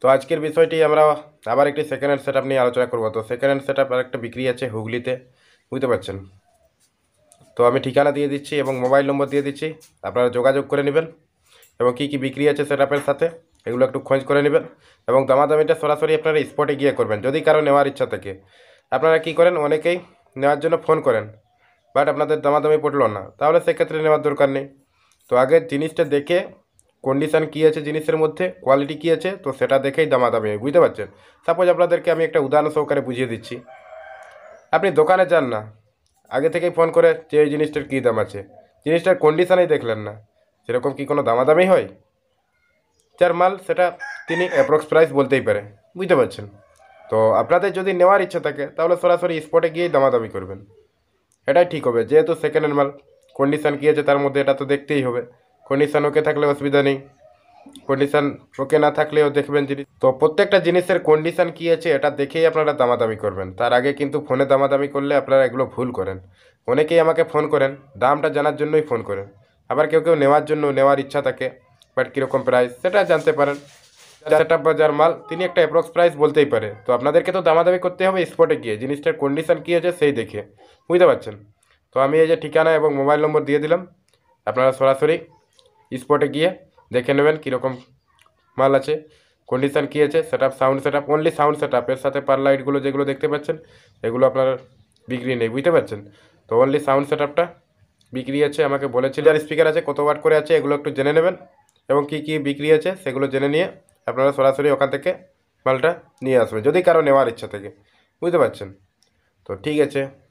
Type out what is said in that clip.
তো আজকের বিষয়টি আমরা আবার একটি সেকেন্ড হ্যান্ড সেট নিয়ে আলোচনা করবো তো সেকেন্ড হ্যান্ড সেট আর একটা বিক্রি আছে হুগলিতে বুঝতে পারছেন তো আমি ঠিকানা দিয়ে দিচ্ছি এবং মোবাইল নম্বর দিয়ে দিচ্ছি আপনারা যোগাযোগ করে নেবেন এবং কি কি বিক্রি আছে সেট সাথে এগুলো একটু খোঁজ করে নেবেন এবং দামাদামিটা সরাসরি আপনারা স্পটে গিয়ে করবেন যদি কারো নেওয়ার ইচ্ছা থাকে আপনারা কি করেন অনেকেই নেওয়ার জন্য ফোন করেন বাট আপনাদের দামাদামি পড়লো না তাহলে সেক্ষেত্রে নেওয়ার দরকার নেই তো আগে জিনিসটা দেখে কন্ডিশান কী আছে জিনিসের মধ্যে কোয়ালিটি কী আছে তো সেটা দেখেই দামাদামি হয় বুঝতে পারছেন সাপোজ আপনাদেরকে আমি একটা উদাহরণ সহকারে বুঝিয়ে দিচ্ছি আপনি দোকানে যান না আগে থেকেই ফোন করে যে এই জিনিসটার কী দাম আছে জিনিসটার কন্ডিশানেই দেখলেন না সেরকম কি কোনো দামাদামি হয় যার মাল সেটা তিনি অ্যাপ্রক্স প্রাইস বলতেই পারে বুঝতে পারছেন তো আপনাদের যদি নেওয়ার ইচ্ছা থাকে তাহলে সরাসরি স্পটে গিয়েই দামাদামি করবেন এটাই ঠিক হবে যেহেতু সেকেন্ড হ্যান্ড মাল কন্ডিশান কী আছে তার মধ্যে এটা তো দেখতেই হবে কন্ডিশন ওকে থাকলে অসুবিধা নেই কন্ডিশান ওকে না থাকলেও দেখবেন জিনিস তো প্রত্যেকটা জিনিসের কন্ডিশান কী আছে এটা দেখেই আপনারা দামাদামি করবেন তার আগে কিন্তু ফোনে দামাদামি করলে আপনারা এগুলো ভুল করেন অনেকেই আমাকে ফোন করেন দামটা জানার জন্যই ফোন করেন আবার কেউ কেউ নেওয়ার জন্য নেওয়ার ইচ্ছা থাকে বাট কীরকম প্রাইস সেটা জানতে পারেন সেট বাজার মাল তিনি একটা অ্যাপ্রক্স প্রাইস বলতেই পারে তো আপনাদেরকে তো দামাদামি করতে হবে স্পটে গিয়ে জিনিসটার কন্ডিশান কী আছে সেই দেখে বুঝতে পারছেন তো আমি এই যে ঠিকানা এবং মোবাইল নম্বর দিয়ে দিলাম আপনারা সরাসরি স্পটে গিয়ে দেখে নেবেন কীরকম মাল আছে কন্ডিশান কী আছে set up sound set up only sound set আপের সাথে পার লাইটগুলো যেগুলো দেখতে পাচ্ছেন এগুলো আপনার বিক্রি নেই বুঝতে পারছেন তো অনলি সাউন্ড সেট আপটা বিক্রি আছে আমাকে বলেছিল যার স্পিকার আছে কত ওয়াট করে আছে এগুলো একটু জেনে নেবেন এবং কি কি বিক্রি আছে সেগুলো জেনে নিয়ে আপনারা সরাসরি ওখান থেকে মালটা নিয়ে আসবেন যদি কারো নেওয়ার ইচ্ছা থাকে বুঝতে পারছেন তো ঠিক আছে